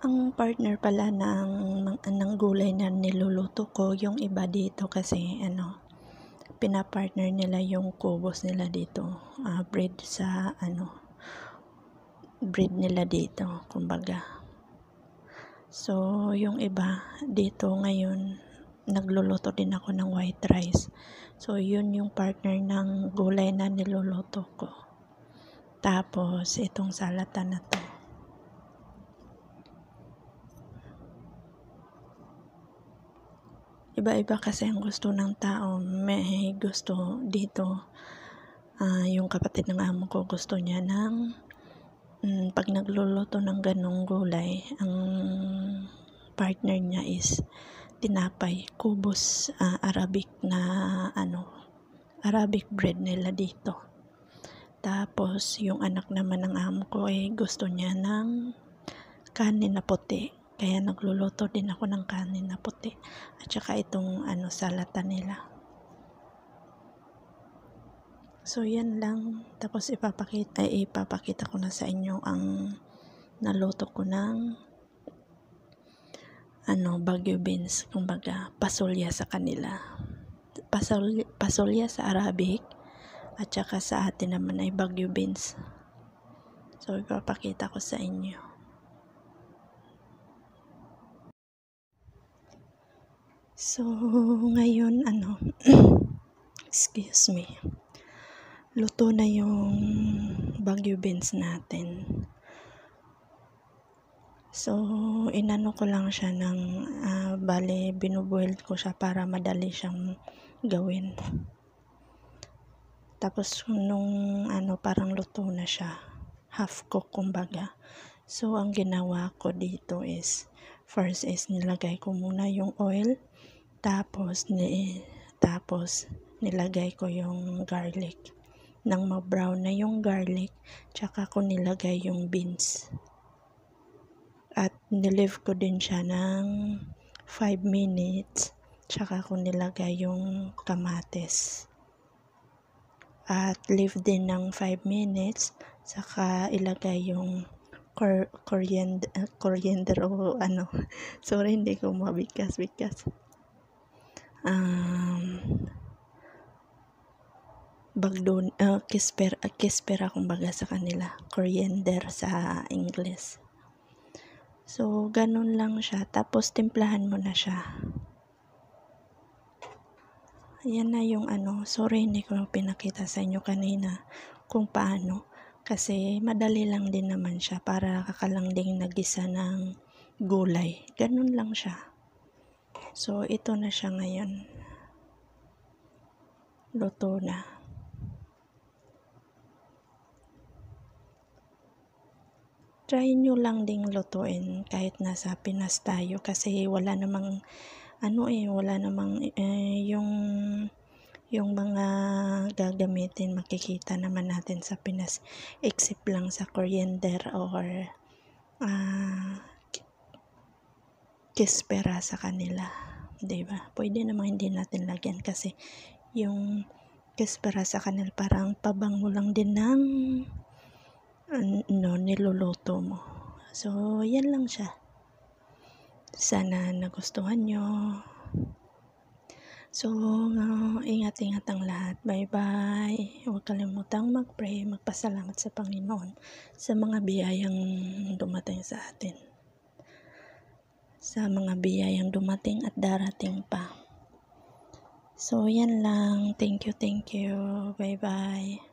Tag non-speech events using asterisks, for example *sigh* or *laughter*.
Ang partner pala ng, ng gulay na niluluto ko, yung iba dito kasi ano, pinapartner nila yung kubos nila dito. Uh, ah, breed sa ano, bread nila dito, kumbaga. So, yung iba dito ngayon, nagluluto din ako ng white rice. So, yun yung partner ng gulay na niluluto ko. Tapos, itong salata na to. Iba-iba kasi ang gusto ng tao. May gusto dito. Uh, yung kapatid ng amo ko gusto niya ng um, pag nagluluto ng ganong gulay, ang partner niya is tinapay, kubos uh, Arabic na ano, Arabic bread nila dito. Tapos, yung anak naman ng amo ko eh, gusto niya ng kanin na puti kaya nagluluto din ako ng kanin na puti at saka itong ano salata nila. So yan lang. Tapos ipapakita ipapakita ko na sa inyo ang naluto ko ng ano bagyo beans kumbaga pasulya sa kanila. Pasulya, pasulya sa Arabic at saka sa atin naman ay bagyo beans. So ipapakita ko sa inyo. So, ngayon, ano, *clears throat* excuse me, luto na yung bagyo beans natin. So, inano ko lang siya ng, uh, bale, binuboil ko siya para madali siyang gawin. Tapos, nung, ano, parang luto na siya. Half cook, kumbaga. So, ang ginawa ko dito is, first is nilagay ko muna yung oil tapos, ni, tapos nilagay ko yung garlic. Nang ma-brown na yung garlic, tsaka ko nilagay yung beans. At nilive ko din siya ng 5 minutes, tsaka ko nilagay yung kamates. At leave din ng 5 minutes, saka ilagay yung cor- coriander, coriander o ano. *laughs* Sorry, hindi ko mabigkas-bigkas um, bagdon, uh, kisper, uh, kispera kumbaga sa kanila, coriander sa English. So, ganun lang siya. Tapos, timplahan mo na siya. Ayan na yung ano. Sorry, hindi ko pinakita sa inyo kanina kung paano. Kasi, madali lang din naman siya para kakalang ding nagisa ng gulay. Ganun lang siya. So, ito na siya ngayon. Luto na. Try nyo lang ding lutuin kahit nasa Pinas tayo kasi wala namang ano eh, wala namang eh, yung yung mga gagamitin makikita naman natin sa Pinas except lang sa coriander or uh, kispera sa kanila. ba? Diba? Pwede namang hindi natin lagyan kasi yung kispera sa kanila parang pabango lang din ng ano, niluluto mo. So, yan lang siya. Sana nagustuhan nyo. So, uh, ingat-ingat ang lahat. Bye-bye. Huwag kalimutang mag-pray, magpasalamat sa Panginoon sa mga biyayang dumating sa atin sa mga biyayang dumating at darating pa. So, yan lang. Thank you, thank you. Bye-bye.